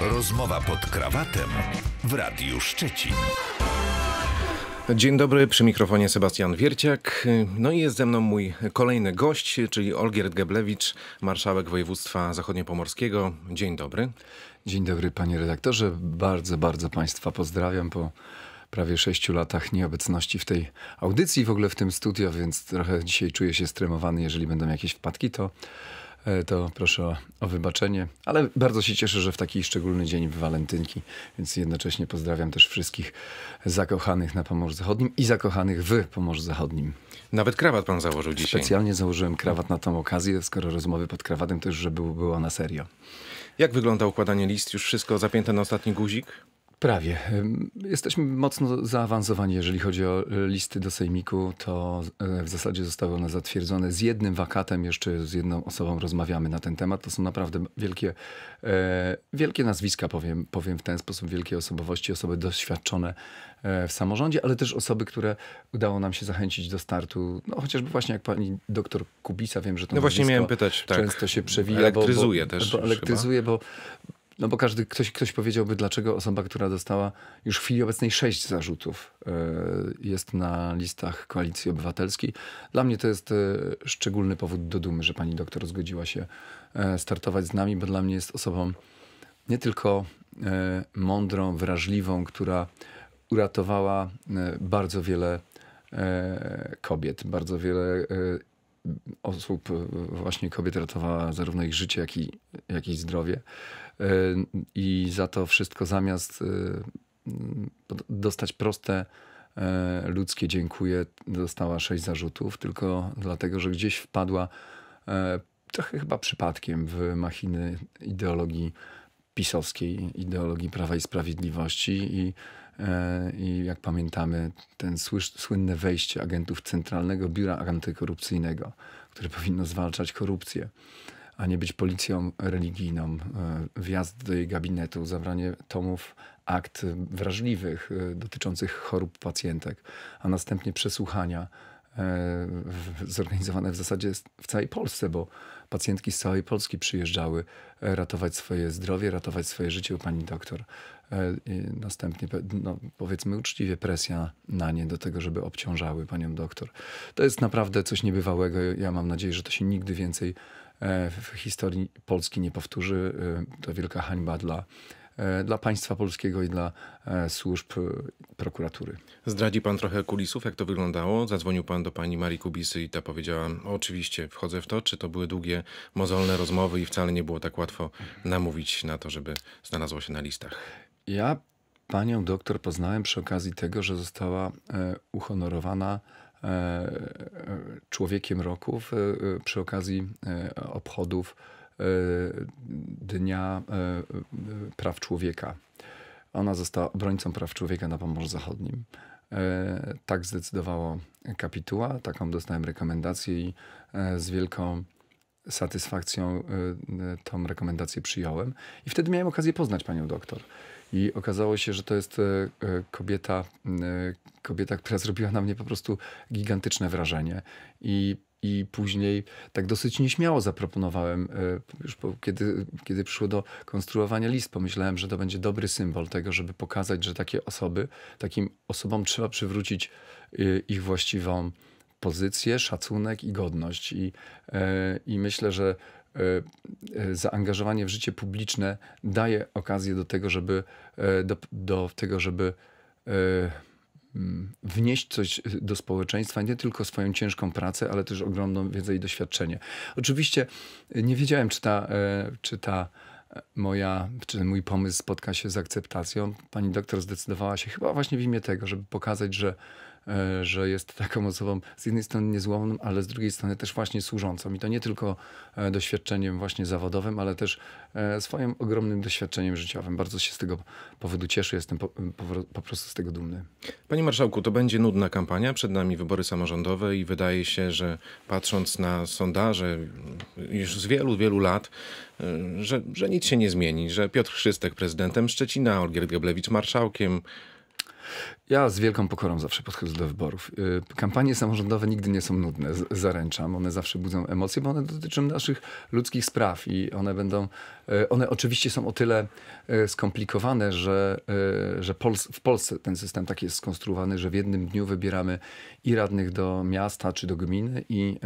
Rozmowa pod krawatem w Radiu Szczecin. Dzień dobry, przy mikrofonie Sebastian Wierciak. No i jest ze mną mój kolejny gość, czyli Olgierd Geblewicz, marszałek województwa zachodniopomorskiego. Dzień dobry. Dzień dobry panie redaktorze. Bardzo, bardzo państwa pozdrawiam po prawie sześciu latach nieobecności w tej audycji, w ogóle w tym studio, więc trochę dzisiaj czuję się stremowany. Jeżeli będą jakieś wpadki, to E, to proszę o, o, wybaczenie. Ale bardzo się cieszę, że w taki szczególny dzień w Walentynki, więc jednocześnie pozdrawiam też wszystkich zakochanych na Pomorzu Zachodnim i zakochanych w Pomorzu Zachodnim. Nawet krawat pan założył dzisiaj. Specjalnie założyłem krawat na tą okazję, skoro rozmowy pod krawatem to już, żeby było na serio. Jak wygląda układanie list? Już wszystko zapięte na ostatni guzik? Prawie. Jesteśmy mocno zaawansowani, jeżeli chodzi o e, listy do sejmiku. To e, w zasadzie zostały one zatwierdzone z jednym wakatem, jeszcze z jedną osobą rozmawiamy na ten temat. To są naprawdę wielkie, e, wielkie nazwiska, powiem, powiem w ten sposób, wielkie osobowości, osoby doświadczone w samorządzie, ale też osoby, które udało nam się zachęcić do startu. No, chociażby właśnie jak pani doktor Kubisa, wiem, że to no właśnie miałem pytać, tak. często się przewija. Elektryzuje bo, bo, też. Bo elektryzuje, chyba. bo no bo każdy, ktoś, ktoś powiedziałby, dlaczego osoba, która dostała już w chwili obecnej sześć zarzutów, e, jest na listach Koalicji Obywatelskiej. Dla mnie to jest e, szczególny powód do dumy, że pani doktor zgodziła się e, startować z nami, bo dla mnie jest osobą nie tylko mądrą, wrażliwą, która uratowała bardzo wiele kobiet, bardzo wiele osób, właśnie kobiet ratowała zarówno ich życie, jak i, jak i zdrowie i za to wszystko zamiast y, dostać proste e, ludzkie dziękuję, dostała sześć zarzutów, tylko dlatego, że gdzieś wpadła e, trochę chyba przypadkiem w machiny ideologii pisowskiej, ideologii Prawa i Sprawiedliwości i, e, i jak pamiętamy ten słynne wejście agentów Centralnego Biura Antykorupcyjnego, które powinno zwalczać korupcję a nie być policją religijną. E, Wjazd do jej gabinetu, zabranie tomów akt wrażliwych e, dotyczących chorób pacjentek, a następnie przesłuchania e, zorganizowane w zasadzie w całej Polsce, bo pacjentki z całej Polski przyjeżdżały ratować swoje zdrowie, ratować swoje życie u pani doktor. Następnie, no, powiedzmy uczciwie, presja na nie do tego, żeby obciążały panią doktor. To jest naprawdę coś niebywałego. Ja mam nadzieję, że to się nigdy więcej nie E, w historii Polski nie powtórzy. E, to wielka hańba dla, e, dla państwa polskiego i dla służb prokuratury. Zdradzi pan trochę kulisów, jak to wyglądało? Zadzwonił pan do pani Marii Kubisy i ta powiedziała, oczywiście wchodzę w to, czy to były długie, mozolne rozmowy i wcale nie było tak łatwo namówić na to, żeby znalazło się na listach. Ja panią doktor poznałem przy okazji tego, że została uhonorowana E, e, człowiekiem roku w, e, przy okazji obchodów Dnia Praw Człowieka. Ona została obrońcą praw człowieka na Pomorzu Zachodnim. Tak zdecydowało kapituła, taką dostałem rekomendację i z wielką satysfakcją tą rekomendację przyjąłem. I wtedy miałem okazję poznać panią doktor. I okazało się, że to jest e, e, kobieta, e, kobieta, która zrobiła na mnie po prostu gigantyczne wrażenie. I i później tak dosyć nieśmiało zaproponowałem, już po, kiedy, kiedy przyszło do konstruowania list, pomyślałem, że to będzie dobry symbol tego, żeby pokazać, że takie osoby, takim osobom trzeba przywrócić ich właściwą pozycję, szacunek i godność. I, i myślę, że E, e, zaangażowanie w życie publiczne daje okazję do tego, żeby e, do, do tego, żeby mm, wnieść coś do społeczeństwa, nie tylko swoją ciężką pracę, ale też ogromną wiedzę i doświadczenie. Oczywiście nie wiedziałem, czy ta, czy ta moja, czy mój pomysł spotka się z akceptacją. Pani doktor zdecydowała się chyba właśnie w imię tego, żeby pokazać, że E, że jest taką osobą z jednej strony niezłomną, ale z drugiej strony też właśnie służącą. I to nie tylko e, doświadczeniem właśnie zawodowym, ale też e, swoim ogromnym doświadczeniem życiowym. Bardzo się z tego powodu cieszę, jestem po, po prostu z tego dumny. Panie Marszałku, to będzie nudna kampania, przed nami wybory samorządowe i wydaje się, że patrząc na sondaże już z wielu, wielu lat, że, że nic się nie zmieni, że Piotr Chrzystek prezydentem Szczecina, Olgierd Geblewicz marszałkiem, ja z wielką pokorą zawsze podchodzę do wyborów. Y, kampanie samorządowe nigdy nie są nudne, zaręczam. One zawsze budzą emocje, bo one dotyczą naszych ludzkich spraw i one będą, y, one oczywiście są o tyle y, skomplikowane, że, że w Polsce ten system tak jest skonstruowany, że w jednym dniu wybieramy i radnych do miasta czy do gminy i,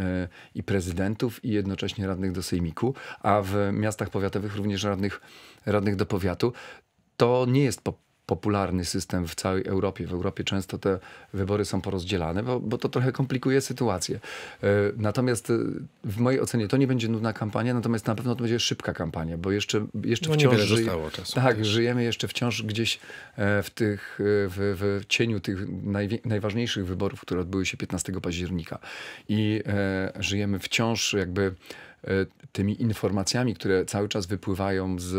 i prezydentów i jednocześnie radnych do sejmiku, a w miastach powiatowych również radnych, radnych do powiatu to nie jest po popularny system w całej Europie. W Europie często te wybory są porozdzielane, bo, bo to trochę komplikuje sytuację. E, natomiast e, w mojej ocenie to nie będzie nudna kampania, natomiast na pewno to będzie szybka kampania, bo jeszcze, jeszcze no wciąż żyje, tak, żyjemy jeszcze wciąż gdzieś e, w, tych, w, w cieniu tych najważniejszych wyborów, które odbyły się 15 października. I e, żyjemy wciąż jakby E, tymi informacjami, które cały czas wypływają z,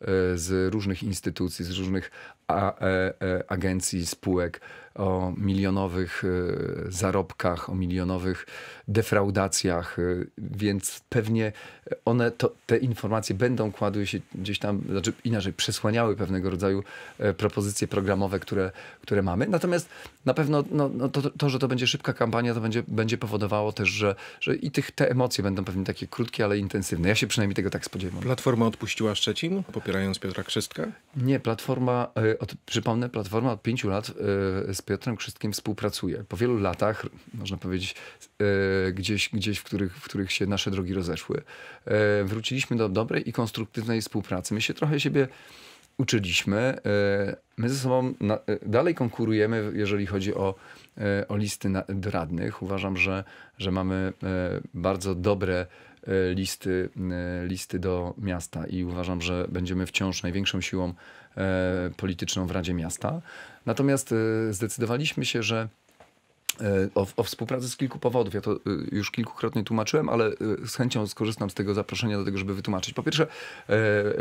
e, z różnych instytucji, z różnych a, a, e, a, agencji, spółek, o milionowych e, zarobkach, o milionowych defraudacjach, e, więc pewnie one, to, te informacje będą kładły się gdzieś tam, znaczy inaczej, przesłaniały pewnego rodzaju e, propozycje programowe, które, które mamy. Natomiast na pewno no, no to, to, że to będzie szybka kampania, to będzie, będzie powodowało też, że, że i tych, te emocje będą pewnie takie krótkie, ale intensywne. Ja się przynajmniej tego tak spodziewam. Platforma odpuściła Szczecin, popierając Piotra Krzystkę? Nie, Platforma, od, przypomnę, Platforma od pięciu lat y, Piotrem Krzystkiem współpracuję. Po wielu latach, można powiedzieć, e, gdzieś, gdzieś w, których, w których się nasze drogi rozeszły, e, wróciliśmy do dobrej i konstruktywnej współpracy. My się trochę siebie uczyliśmy. E, my ze sobą dalej konkurujemy, jeżeli chodzi o, o listy radnych. Uważam, że, że mamy bardzo dobre E, listy, e, listy do miasta i uważam, że będziemy wciąż największą siłą e, polityczną w Radzie Miasta. Natomiast zdecydowaliśmy się, że o, o, współpracy z kilku powodów. Ja to już kilkukrotnie tłumaczyłem, ale z chęcią skorzystam z tego zaproszenia do tego, żeby wytłumaczyć. Po pierwsze,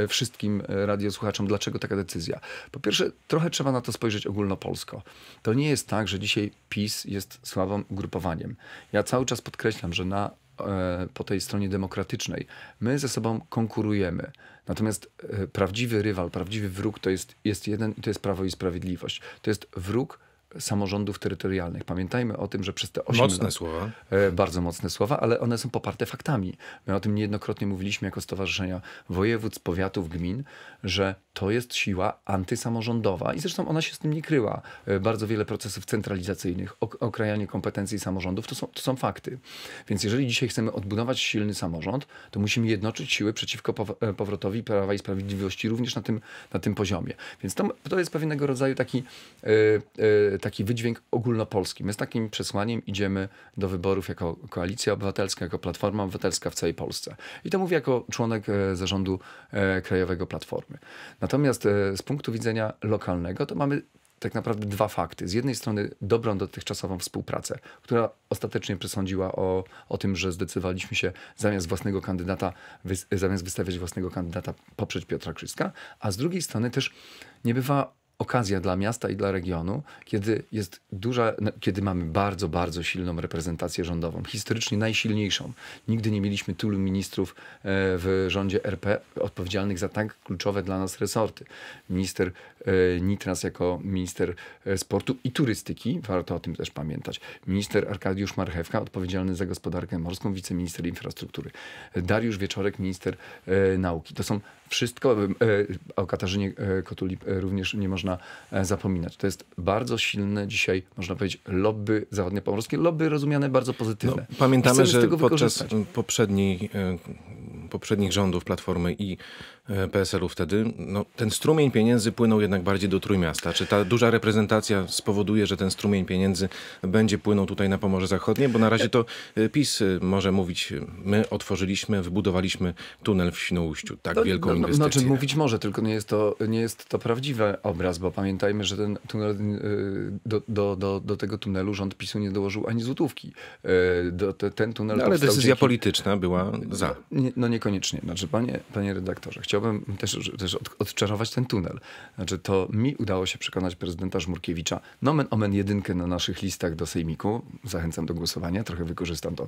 wszystkim radiosłuchaczom, dlaczego taka decyzja. Po pierwsze, trochę trzeba na to spojrzeć ogólnopolsko. To nie jest tak, że dzisiaj PiS jest sławą ugrupowaniem. Ja cały czas podkreślam, że na E, po tej stronie demokratycznej. My ze sobą konkurujemy. Natomiast e, prawdziwy rywal, prawdziwy wróg to jest, jest jeden i to jest Prawo i Sprawiedliwość. To jest wróg samorządów terytorialnych. Pamiętajmy o tym, że przez te osiem mocne lat, słowa. E, bardzo mocne słowa, ale one są poparte faktami. My o tym niejednokrotnie mówiliśmy jako Stowarzyszenia Województw, Powiatów, Gmin, że to jest siła antysamorządowa i zresztą ona się z tym nie kryła. E, bardzo wiele procesów centralizacyjnych, okrajanie kompetencji samorządów, to są, to są fakty. Więc jeżeli dzisiaj chcemy odbudować silny samorząd, to musimy jednoczyć siły przeciwko e, powrotowi Prawa i Sprawiedliwości również na tym, na tym poziomie. Więc to, to jest pewnego rodzaju taki yy, yy, taki wydźwięk ogólnopolski. My z takim przesłaniem idziemy do wyborów jako Koalicja Obywatelska, jako Platforma Obywatelska w całej Polsce. I to mówię jako członek e, zarządu e, Krajowego Platformy. Natomiast e, z punktu widzenia lokalnego to mamy tak naprawdę dwa fakty. Z jednej strony dobrą dotychczasową współpracę, która ostatecznie przesądziła o, o tym, że zdecydowaliśmy się zamiast własnego kandydata, wy, zamiast wystawiać własnego kandydata, poprzeć Piotra Krzyska, a z drugiej strony też nie bywa okazja dla miasta i dla regionu, kiedy jest duża, no, kiedy mamy bardzo, bardzo silną reprezentację rządową, historycznie najsilniejszą. Nigdy nie mieliśmy tylu ministrów e, w rządzie RP odpowiedzialnych za tak kluczowe dla nas resorty. Minister e, Nitras jako minister e, sportu i turystyki, warto o tym też pamiętać. Minister Arkadiusz Marchewka odpowiedzialny za gospodarkę morską, wiceminister infrastruktury. Dariusz Wieczorek, minister nauki. To są wszystko. E, o Katarzynie e, Kotuli e, również nie można zapominać. To jest bardzo silne dzisiaj, można powiedzieć, lobby zachodnio pomorskie lobby rozumiane bardzo pozytywne. No, pamiętamy, że podczas poprzedniej poprzednich rządów Platformy i e, PSL-u wtedy, no, ten strumień pieniędzy płynął jednak bardziej do Trójmiasta. Czy ta duża reprezentacja spowoduje, że ten strumień pieniędzy będzie płynął tutaj na Pomorze Zachodnie? Bo na razie to e, PiS e, może mówić, my otworzyliśmy, wybudowaliśmy tunel w Świnoujściu. Tak wielką inwestycję. No, no, znaczy mówić może, tylko nie jest, to, nie jest to prawdziwy obraz, bo pamiętajmy, że ten tunel, do, do, do, do tego tunelu rząd PiSu nie dołożył ani złotówki. Do, ten tunel no, ale decyzja dzięki... polityczna była za. No, nie, no niekoniecznie. Znaczy, panie, panie redaktorze, chciałbym też, też od, odczarować ten tunel. Znaczy, to mi udało się przekonać prezydenta Żmurkiewicza. Nomen omen jedynkę na naszych listach do sejmiku. Zachęcam do głosowania, trochę wykorzystam to,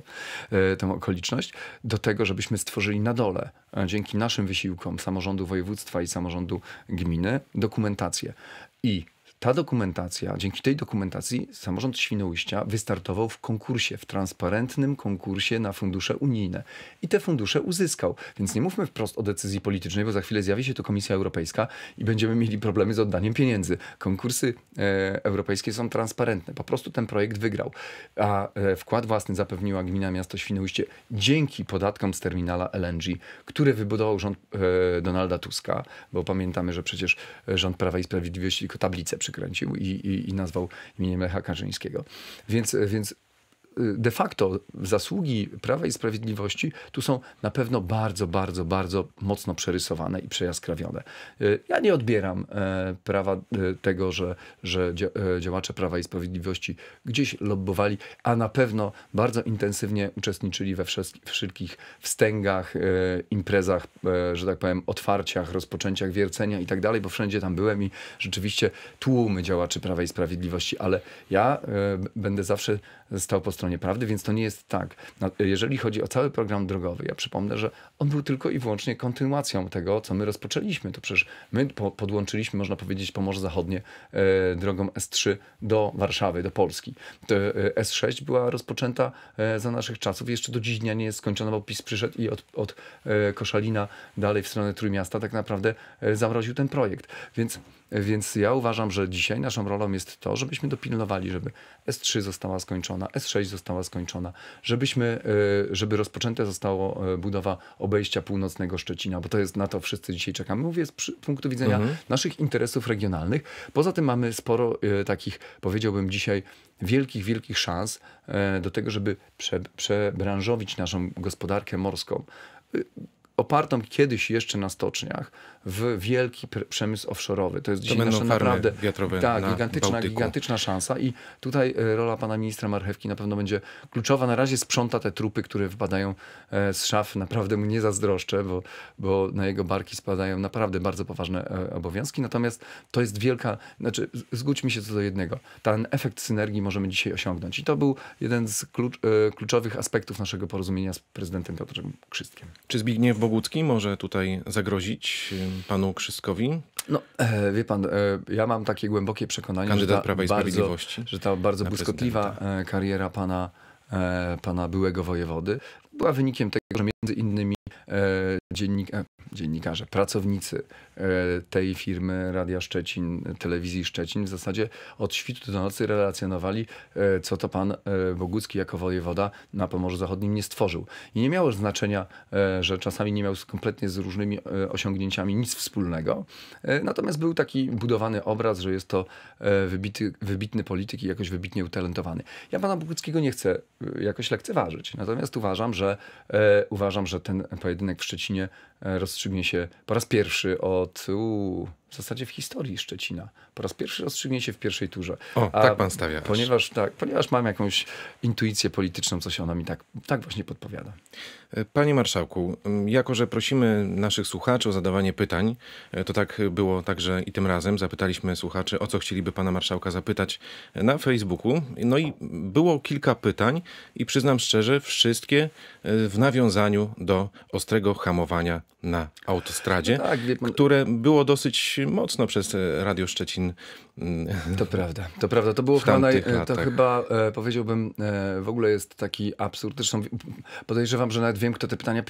e, tę okoliczność. Do tego, żebyśmy stworzyli na dole, e, dzięki naszym wysiłkom samorządu województwa i samorządu gminy, dokumentację. I ta dokumentacja, dzięki tej dokumentacji samorząd Świnoujścia wystartował w konkursie, w transparentnym konkursie na fundusze unijne. I te fundusze uzyskał. Więc nie mówmy wprost o decyzji politycznej, bo za chwilę zjawi się tu Komisja Europejska i będziemy mieli problemy z oddaniem pieniędzy. Konkursy e, europejskie są transparentne. Po prostu ten projekt wygrał. A e, wkład własny zapewniła gmina miasto Świnoujście dzięki podatkom z terminala LNG, który wybudował rząd e, Donalda Tuska, bo pamiętamy, że przecież rząd Prawa i Sprawiedliwości tylko tablicę przy przykręcił i, i, i nazwał imieniem Lecha Karzyńskiego. Więc, więc Y, de facto zasługi Prawa i Sprawiedliwości tu są na pewno bardzo, bardzo, bardzo mocno przerysowane i przejaskrawione. Y, ja nie odbieram e, prawa y, tego, że, że e, działacze Prawa i Sprawiedliwości gdzieś lobbowali, a na pewno bardzo intensywnie uczestniczyli we wszelkich wstęgach, e, imprezach, że tak powiem, otwarciach, rozpoczęciach wiercenia i tak dalej, bo wszędzie tam byłem i rzeczywiście tłumy działaczy Prawa i Sprawiedliwości, ale ja będę zawsze stał po stronie nieprawdy, więc to nie jest tak. No, jeżeli chodzi o cały program drogowy, ja przypomnę, że on był tylko i wyłącznie kontynuacją tego, co my rozpoczęliśmy. To przecież my podłączyliśmy, można powiedzieć, Pomorze Zachodnie e, drogą S3 do Warszawy, do Polski. To, e, S6 była rozpoczęta e, za naszych czasów, jeszcze do dziś dnia nie jest skończona, bo PiS przyszedł i od, od Koszalina dalej w stronę Trójmiasta tak naprawdę zamroził ten projekt. Więc, więc ja uważam, że dzisiaj naszą rolą jest to, żebyśmy dopilnowali, żeby S3 została skończona, S6 została skończona, żebyśmy, e, żeby rozpoczęte została e, budowa obejścia północnego Szczecina, bo to jest na to wszyscy dzisiaj czekamy. Mówię z punktu widzenia mhm. naszych interesów regionalnych. Poza tym mamy sporo e, takich, powiedziałbym dzisiaj, wielkich, wielkich szans do tego, żeby prze, przebranżowić naszą gospodarkę morską opartą kiedyś jeszcze na stoczniach w wielki przemysł offshore'owy. To jest dzisiaj to nasza naprawdę ta, gigantyczna, gigantyczna szansa i tutaj e, rola pana ministra Marchewki na pewno będzie kluczowa. Na razie sprząta te trupy, które wypadają e, z szaf. Naprawdę mu nie zazdroszczę, bo, bo na jego barki spadają naprawdę bardzo poważne e, obowiązki. Natomiast to jest wielka, znaczy zgódźmy się co do jednego. Ten efekt synergii możemy dzisiaj osiągnąć i to był jeden z klucz, kluczowych aspektów naszego porozumienia z prezydentem Piotrem Krzyskiem. Czy Zbigniew Bob Bogucki może tutaj zagrozić panu Krzyskowi? No, e, wie pan, e, ja mam takie głębokie przekonanie, że ta Prawa i bardzo, że ta bardzo błyskotliwa e, kariera pana, pana byłego wojewody była wynikiem tego, że między innymi dziennik, dziennikarze, pracownicy e, tej firmy Radia Szczecin, Telewizji Szczecin w zasadzie od świtu do nocy relacjonowali, e, co to pan e, Bogucki jako wojewoda na Pomorzu Zachodnim nie stworzył. I nie miało znaczenia, że czasami nie miał kompletnie z różnymi osiągnięciami nic wspólnego. Natomiast był taki budowany obraz, że jest to wybity, wybitny polityk i jakoś wybitnie utalentowany. Ja pana Boguckiego nie chcę jakoś lekceważyć. Natomiast uważam, że uważam, że ten pojedynek w Szczecinie rozstrzygnie się po raz pierwszy od uu, w zasadzie w historii Szczecina. Po raz pierwszy rozstrzygnięcie w pierwszej turze. O, A tak pan stawia. Ponieważ, tak, ponieważ mam jakąś intuicję polityczną, co się ona mi tak, tak właśnie podpowiada. E, panie marszałku, jako że prosimy naszych słuchaczy o zadawanie pytań, e, to tak było także i tym razem. Zapytaliśmy słuchaczy, o co chcieliby pana marszałka zapytać e, na Facebooku. No i było kilka pytań i przyznam szczerze, wszystkie w nawiązaniu do ostrego hamowania na autostradzie, no tak, pan... które było dosyć mocno przez e, Radio Szczecin. Mm, to prawda, to prawda. To było chyba, naj, e, to chyba e, powiedziałbym, w ogóle jest taki absurd. Zresztą podejrzewam, że nawet wiem, kto te pytania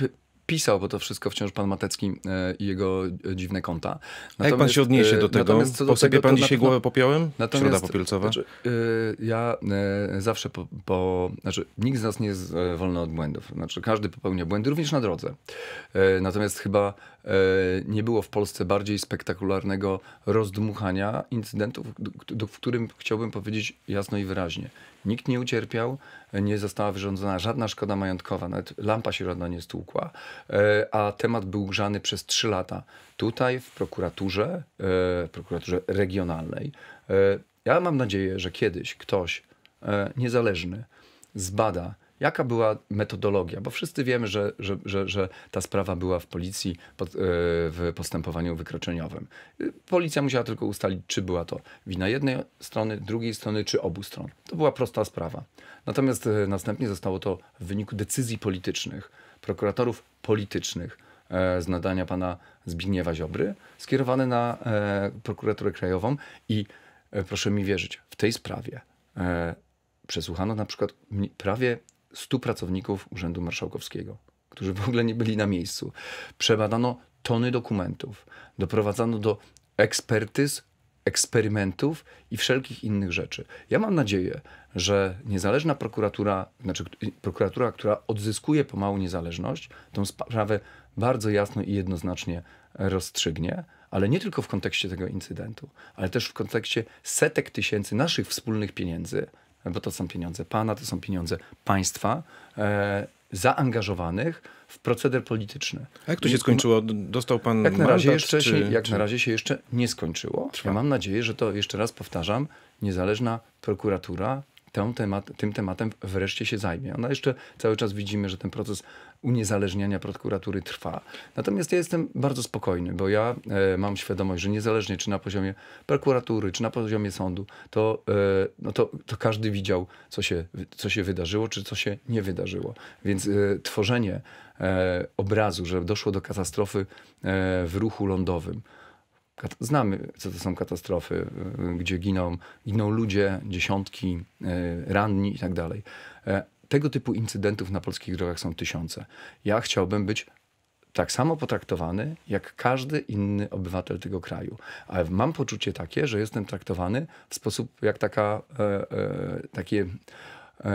pisał, bo to wszystko wciąż pan Matecki i jego dziwne konta. Natomiast, Jak pan się odniesie do tego? Do sobie tego, pan dzisiaj głowę popiołem? Natomiast, Środa popielcowa? Znaczy, ja zawsze po, po... Znaczy, nikt z nas nie jest wolny od błędów. Znaczy, każdy popełnia błędy, również na drodze. Natomiast chyba E, nie było w Polsce bardziej spektakularnego rozdmuchania incydentów, w którym chciałbym powiedzieć jasno i wyraźnie. Nikt nie ucierpiał, nie została wyrządzona żadna szkoda majątkowa, nawet lampa się żadna nie stłukła, e, a temat był grzany przez trzy lata. Tutaj w prokuraturze, e, prokuraturze regionalnej. Ja mam nadzieję, że kiedyś ktoś niezależny zbada Jaka była metodologia? Bo wszyscy wiemy, że, że, że, że ta sprawa była w policji pod, yy, w postępowaniu wykroczeniowym. Y, policja musiała tylko ustalić, czy była to wina jednej strony, drugiej strony, czy obu stron. To była prosta sprawa. Natomiast yy, następnie zostało to w wyniku decyzji politycznych, prokuratorów politycznych e, z nadania pana Zbigniewa Ziobry, skierowane na e, prokuraturę krajową i e, proszę mi wierzyć, w tej sprawie e, przesłuchano na przykład prawie 100 pracowników Urzędu Marszałkowskiego, którzy w ogóle nie byli na miejscu. Przebadano tony dokumentów, doprowadzano do ekspertyz, eksperymentów i wszelkich innych rzeczy. Ja mam nadzieję, że niezależna prokuratura, znaczy prokuratura, która odzyskuje pomału niezależność, tą sprawę bardzo jasno i jednoznacznie rozstrzygnie, ale nie tylko w kontekście tego incydentu, ale też w kontekście setek tysięcy naszych wspólnych pieniędzy, bo to są pieniądze pana, to są pieniądze państwa, e, zaangażowanych w proceder polityczny. A jak to się skończyło? Dostał pan jak na razie jeszcze czy, się, Jak czy... na razie się jeszcze nie skończyło. Trwa. Ja mam nadzieję, że to jeszcze raz powtarzam, niezależna prokuratura temat, tym tematem wreszcie się zajmie. Ona jeszcze cały czas widzimy, że ten proces uniezależniania prokuratury trwa. Natomiast ja jestem bardzo spokojny, bo ja e, mam świadomość, że niezależnie czy na poziomie prokuratury, czy na poziomie sądu, to, e, no to, to każdy widział, co się, co się wydarzyło, czy co się nie wydarzyło. Więc e, tworzenie e, obrazu, że doszło do katastrofy e, w ruchu lądowym, Znamy, co to są katastrofy, gdzie giną, giną ludzie, dziesiątki, e, ranni i tak dalej. E, tego typu incydentów na polskich drogach są tysiące. Ja chciałbym być tak samo potraktowany jak każdy inny obywatel tego kraju. Ale mam poczucie takie, że jestem traktowany w sposób jak taka, e, takie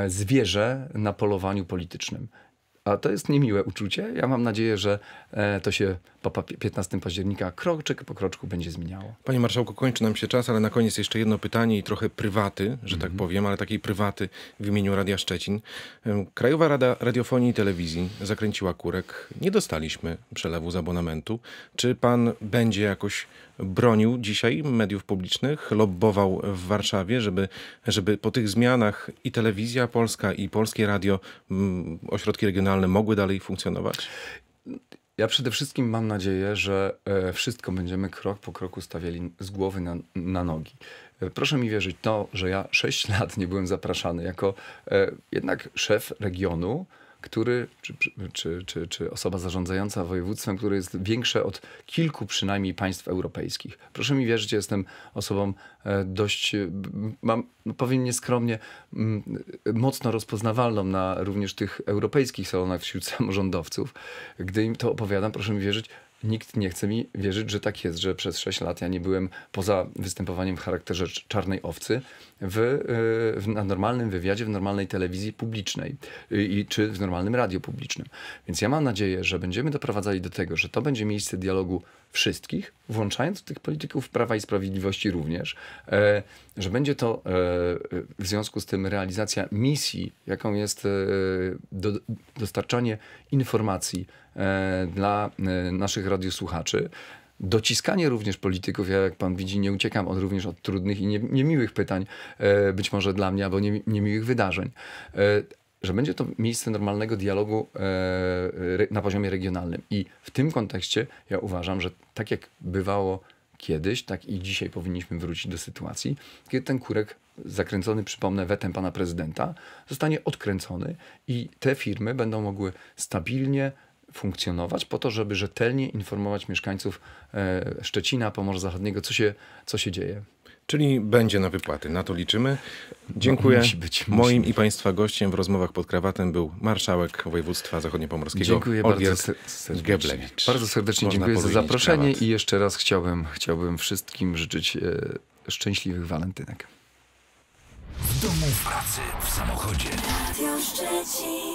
zwierzę na polowaniu politycznym. A to jest niemiłe uczucie. Ja mam nadzieję, że e, to się po 15 października kroczek po kroczku będzie zmieniało. Panie marszałku, kończy nam się czas, ale na koniec jeszcze jedno pytanie i trochę prywaty, że mm -hmm. tak mhm. powiem, ale takiej prywaty w imieniu Radia Szczecin. E, Krajowa Rada Radiofonii i Telewizji zakręciła kurek. Nie dostaliśmy przelewu z abonamentu. Czy pan będzie jakoś bronił dzisiaj mediów publicznych, lobbował w Warszawie, żeby, żeby po tych zmianach i telewizja polska, i polskie radio, mm, ośrodki regionalne mogły dalej funkcjonować? Ja przede wszystkim mam nadzieję, że e, wszystko będziemy krok po kroku stawiali z głowy na, na nogi. E, proszę mi wierzyć, to, że ja 6 lat nie byłem zapraszany jako e, jednak szef regionu, który, czy, czy, czy, czy, osoba zarządzająca województwem, które jest większe od kilku przynajmniej państw europejskich. Proszę mi wierzyć, jestem osobą e, dość, mam, no, powiem nieskromnie, mocno rozpoznawalną na również tych europejskich salonach wśród samorządowców. Gdy im to opowiadam, proszę mi wierzyć, nikt nie chce mi wierzyć, że tak jest, że przez 6 lat ja nie byłem poza występowaniem w charakterze czarnej owcy w, y, w, na normalnym wywiadzie, w normalnej telewizji publicznej y, i, czy w normalnym radio publicznym. Więc ja mam nadzieję, że będziemy doprowadzali do tego, że to będzie miejsce dialogu wszystkich, włączając tych polityków Prawa i Sprawiedliwości również, e, że będzie to e, e, w związku z tym realizacja misji, jaką jest dostarczanie informacji dla naszych radiosłuchaczy. Dociskanie również polityków, ja jak pan widzi, nie uciekam od, również od trudnych i niemiłych pytań, być może dla mnie, albo niemiłych wydarzeń że będzie to miejsce normalnego dialogu e, e, na poziomie regionalnym. I w tym kontekście ja uważam, że tak jak bywało kiedyś, tak i dzisiaj powinniśmy wrócić do sytuacji, kiedy ten kurek zakręcony, przypomnę, wetem pana prezydenta, zostanie odkręcony i te firmy będą mogły stabilnie funkcjonować po to, żeby rzetelnie informować mieszkańców e, Szczecina, Pomorza Zachodniego, co się, co się dzieje. Czyli będzie na wypłaty, na to liczymy. Dziękuję. Musi być, musi Moim być. i Państwa gościem w rozmowach pod krawatem był marszałek województwa zachodniopomorskiego dziękuję Olgierd bardzo serdecznie. Geblewicz. Bardzo serdecznie Można dziękuję za zaproszenie krawat. i jeszcze raz chciałbym, chciałbym wszystkim życzyć e, szczęśliwych walentynek. W domu, w pracy, w samochodzie. Radio Szczecin.